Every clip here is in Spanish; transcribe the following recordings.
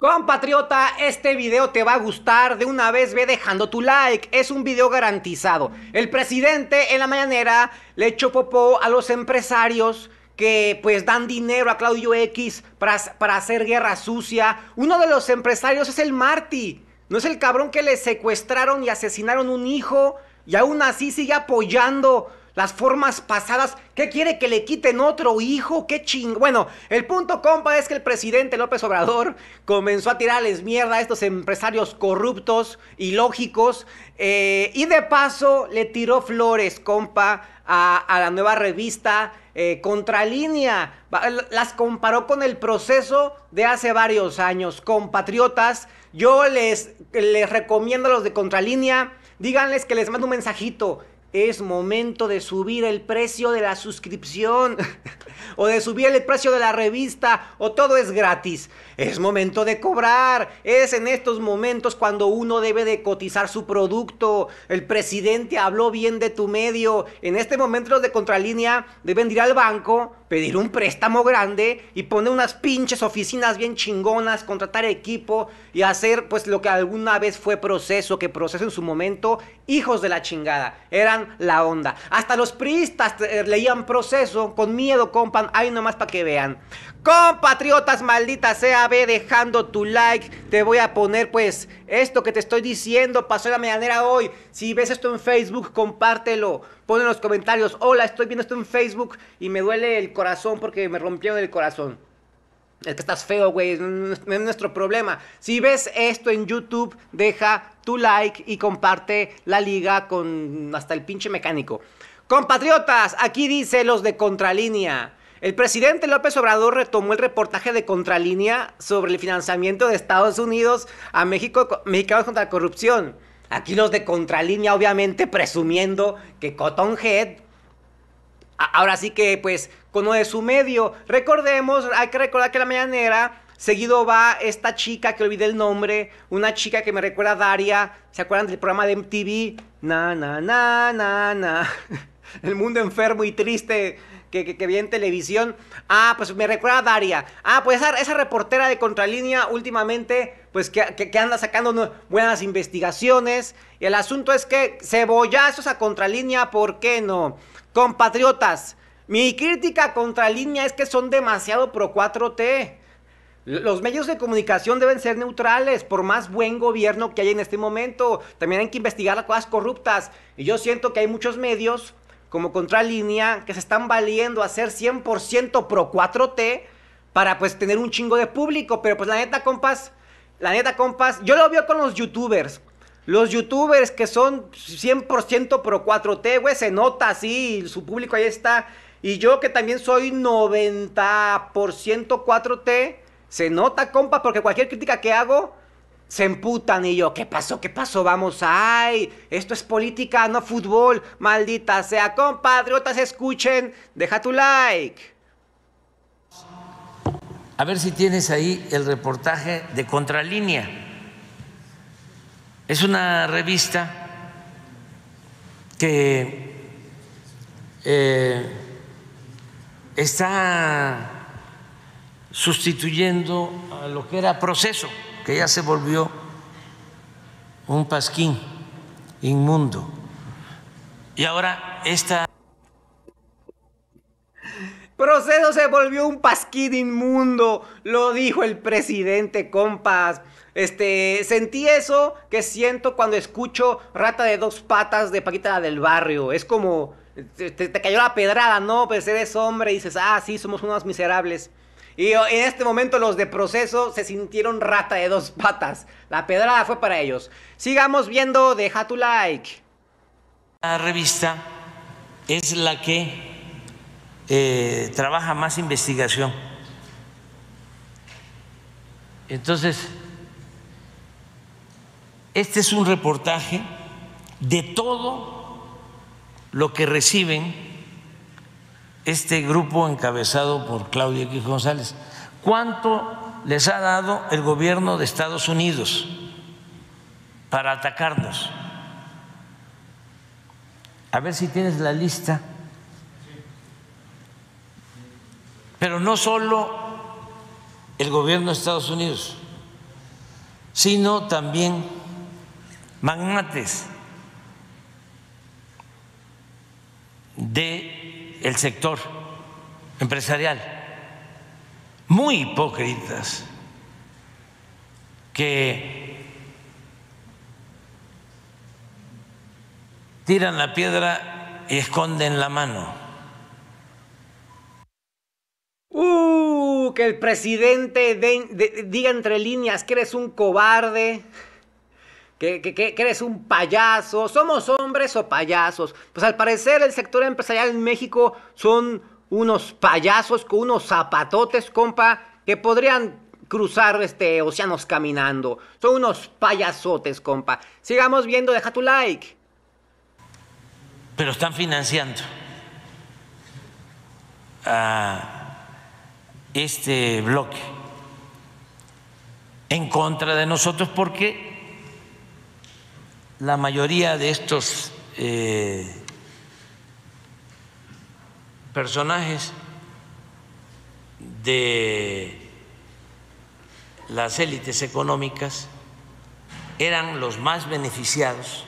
Compatriota, este video te va a gustar, de una vez ve dejando tu like, es un video garantizado. El presidente en la mañanera le echó popó a los empresarios que pues dan dinero a Claudio X para, para hacer guerra sucia. Uno de los empresarios es el Marty, no es el cabrón que le secuestraron y asesinaron un hijo y aún así sigue apoyando las formas pasadas. ¿Qué quiere que le quiten otro hijo? ¿Qué ching... Bueno, el punto, compa, es que el presidente López Obrador comenzó a tirarles mierda a estos empresarios corruptos, y lógicos eh, y de paso le tiró flores, compa, a, la nueva revista eh, Contralínea. Las comparó con el proceso de hace varios años. Compatriotas, yo les, les recomiendo a los de Contralínea díganles que les mando un mensajito es momento de subir el precio de la suscripción o de subir el precio de la revista o todo es gratis. Es momento de cobrar. Es en estos momentos cuando uno debe de cotizar su producto. El presidente habló bien de tu medio. En este momento los de contralínea deben ir al banco, pedir un préstamo grande y poner unas pinches oficinas bien chingonas, contratar equipo y hacer pues lo que alguna vez fue proceso, que proceso en su momento, hijos de la chingada. Eran la onda. Hasta los priistas eh, leían proceso con miedo, compan. Ahí nomás para que vean. Compatriotas, malditas, sea, ve dejando tu like. Te voy a poner pues esto que te estoy diciendo. Pasó la medianera hoy. Si ves esto en Facebook, compártelo. Pon en los comentarios. Hola, estoy viendo esto en Facebook y me duele el corazón porque me rompieron el corazón. Es que estás feo, güey. Es nuestro problema. Si ves esto en YouTube, deja tu like y comparte la liga con hasta el pinche mecánico. Compatriotas, aquí dice los de Contralínea. El presidente López Obrador retomó el reportaje de Contralínea sobre el financiamiento de Estados Unidos a México, mexicanos contra la corrupción. Aquí los de Contralínea, obviamente, presumiendo que Cotton Head. Ahora sí que, pues, con de su medio. Recordemos, hay que recordar que la mañanera Seguido va esta chica que olvidé el nombre, una chica que me recuerda a Daria. ¿Se acuerdan del programa de MTV? Na, na, na, na, na. El mundo enfermo y triste que, que, en televisión. Ah, pues me recuerda a Daria. Ah, pues esa, esa reportera de Contralínea últimamente, pues que, que, anda sacando buenas investigaciones. Y el asunto es que cebollazos a Contralínea, ¿por qué no? Compatriotas, mi crítica contra línea es que son demasiado pro 4T. Los medios de comunicación deben ser neutrales, por más buen gobierno que haya en este momento. También hay que investigar las cosas corruptas. Y yo siento que hay muchos medios, como Contralínea, que se están valiendo a ser 100% pro 4T para pues tener un chingo de público. Pero pues la neta, compas, la neta, compas, yo lo veo con los youtubers. Los youtubers que son 100% pro 4T, güey, se nota así, su público ahí está. Y yo que también soy 90% 4T, se nota, compa, porque cualquier crítica que hago, se emputan y yo, ¿qué pasó? ¿Qué pasó? Vamos, ay, esto es política, no fútbol, maldita sea, compatriotas, escuchen, deja tu like. A ver si tienes ahí el reportaje de Contralínea. Es una revista que eh, está sustituyendo a lo que era proceso, que ya se volvió un pasquín inmundo. Y ahora está... Proceso se volvió un pasquín inmundo, lo dijo el presidente, compas. Este, sentí eso que siento cuando escucho Rata de dos patas de Paquita del Barrio. Es como, te, cayó la pedrada, ¿no? Pues eres hombre y dices, ah, sí, somos unos miserables. Y oh, en este momento los de proceso se sintieron rata de dos patas. La pedrada fue para ellos. Sigamos viendo, deja tu like. La revista es la que eh, trabaja más investigación. Entonces, este es un reportaje de todo lo que reciben este grupo encabezado por Claudia González. ¿Cuánto les ha dado el gobierno de Estados Unidos para atacarnos? A ver si tienes la lista. Pero no solo el gobierno de Estados Unidos, sino también magnates del el sector empresarial, muy hipócritas, que tiran la piedra y esconden la mano. Uh, que el presidente diga entre líneas que eres un cobarde que, eres un payaso, somos hombres o payasos. Pues al parecer el sector empresarial en México son unos payasos con unos zapatotes, compa, que podrían cruzar este océanos caminando. Son unos payasotes, compa. Sigamos viendo, deja tu like. Pero están financiando a este bloque en contra de nosotros porque la mayoría de estos eh, personajes de las élites económicas eran los más beneficiados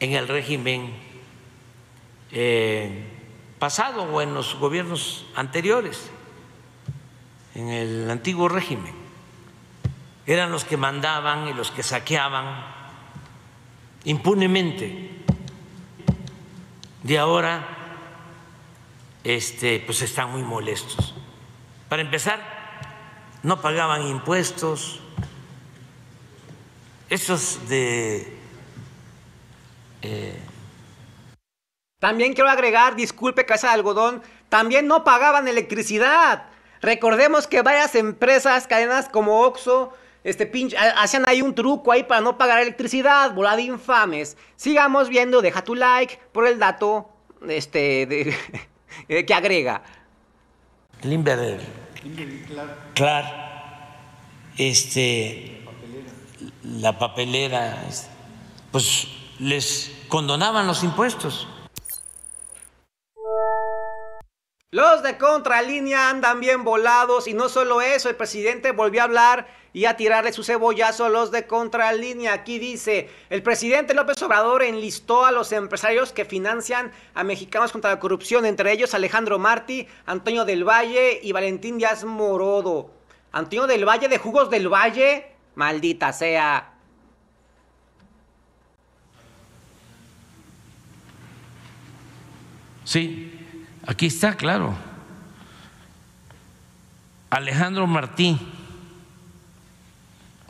en el régimen eh, pasado o en los gobiernos anteriores, en el antiguo régimen eran los que mandaban y los que saqueaban impunemente. De ahora este, pues están muy molestos. Para empezar, no pagaban impuestos. Esos de... Eh, también quiero agregar, disculpe Casa de Algodón, también no pagaban electricidad. Recordemos que varias empresas, cadenas como Oxxo, este pinche. Hacían ahí un truco ahí para no pagar electricidad, volad infames. Sigamos viendo, deja tu like por el dato este, eh, que agrega. Limber. Eh, claro. Este. La papelera. pues les condonaban los impuestos. Los de contralínea andan bien volados y no solo eso, el presidente volvió a hablar y a tirarle su cebollazo a los de contralínea. Aquí dice, el presidente López Obrador enlistó a los empresarios que financian a mexicanos contra la corrupción, entre ellos Alejandro Martí, Antonio del Valle y Valentín Díaz Morodo. Antonio del Valle de Jugos del Valle, maldita sea. Sí, Aquí está, claro. Alejandro Martí,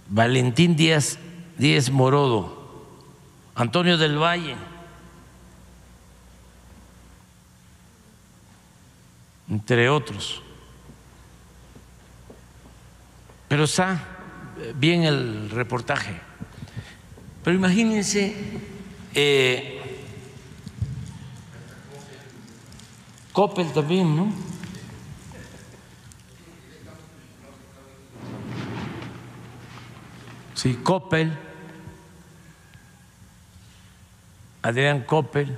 Valentín Díaz, Díaz Morodo, Antonio del Valle. entre otros. Pero está bien el reportaje. Pero imagínense eh, Coppel también, ¿no? Sí, Coppel, Adrián Coppel.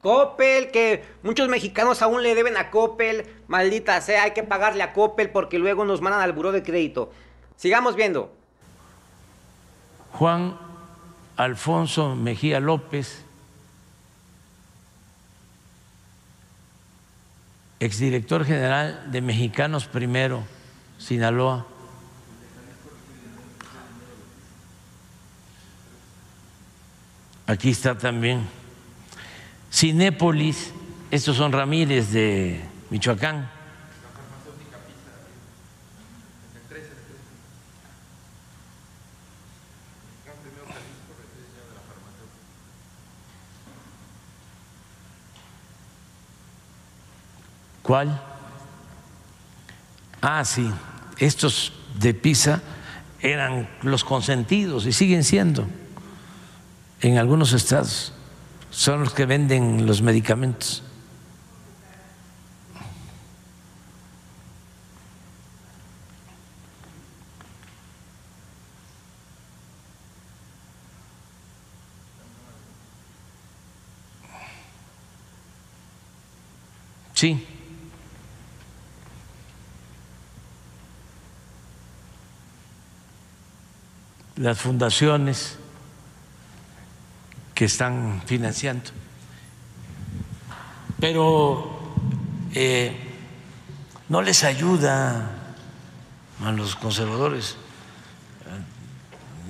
Coppel, que muchos mexicanos aún le deben a Coppel, maldita sea, hay que pagarle a Coppel porque luego nos mandan al buró de crédito. Sigamos viendo. Juan Alfonso Mejía López. exdirector general de Mexicanos Primero, Sinaloa. Aquí está también. Cinépolis, estos son Ramírez de Michoacán. ¿Cuál? Ah, sí, estos de Pisa eran los consentidos y siguen siendo en algunos estados. Son los que venden los medicamentos. Sí. las fundaciones que están financiando. Pero eh, no les ayuda a los conservadores.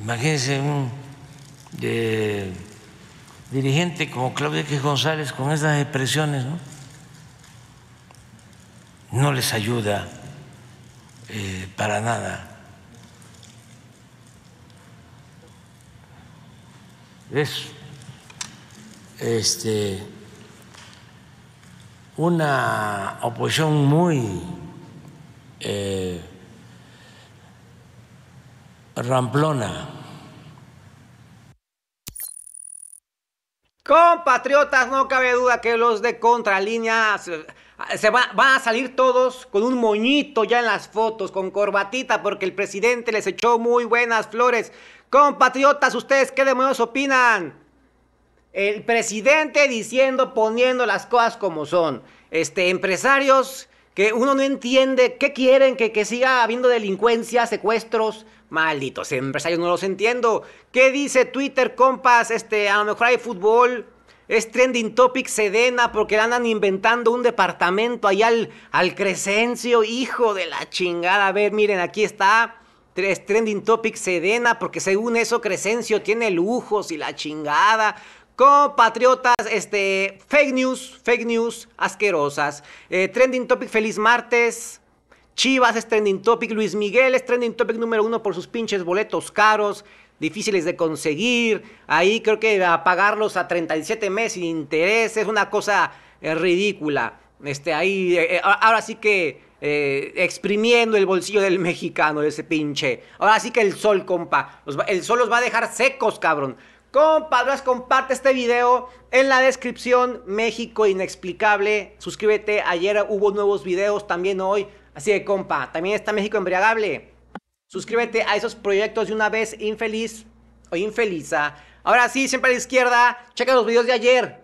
Imagínense un eh, dirigente como Claudia X González con esas expresiones, ¿no? No les ayuda eh, para nada. es este, una oposición muy eh, ramplona. Compatriotas, no cabe duda que los de contralínea se van a salir todos con un moñito ya en las fotos, con corbatita, porque el presidente les echó muy buenas flores Compatriotas, ¿ustedes qué demonios opinan? El presidente diciendo, poniendo las cosas como son. Este, empresarios que uno no entiende qué quieren, que, siga habiendo delincuencia, secuestros. Malditos empresarios, no los entiendo. ¿Qué dice Twitter, compas? Este, a lo mejor hay fútbol. Es trending topic Sedena porque andan inventando un departamento ahí al, al Crescencio, hijo de la chingada. A ver, miren, aquí está trending Topic, Sedena, porque según eso Crescencio tiene lujos y la chingada. Compatriotas, este, fake news, fake news asquerosas. Eh, trending topic, feliz martes. Chivas es trending topic. Luis Miguel es trending topic número uno por sus pinches boletos caros, difíciles de conseguir. Ahí creo que a pagarlos a 37 meses sin interés es una cosa eh, ridícula. Este, ahí, eh, ahora sí que eh, exprimiendo el bolsillo del mexicano, De ese pinche. Ahora sí que el sol, compa. el sol los va a dejar secos, cabrón. Compadras, comparte este video en la descripción. México inexplicable. Suscríbete. Ayer hubo nuevos videos, también hoy. Así que, compa, también está México embriagable. Suscríbete a esos proyectos de una vez infeliz o infeliza. Ahora sí, siempre a la izquierda. Checa los videos de ayer.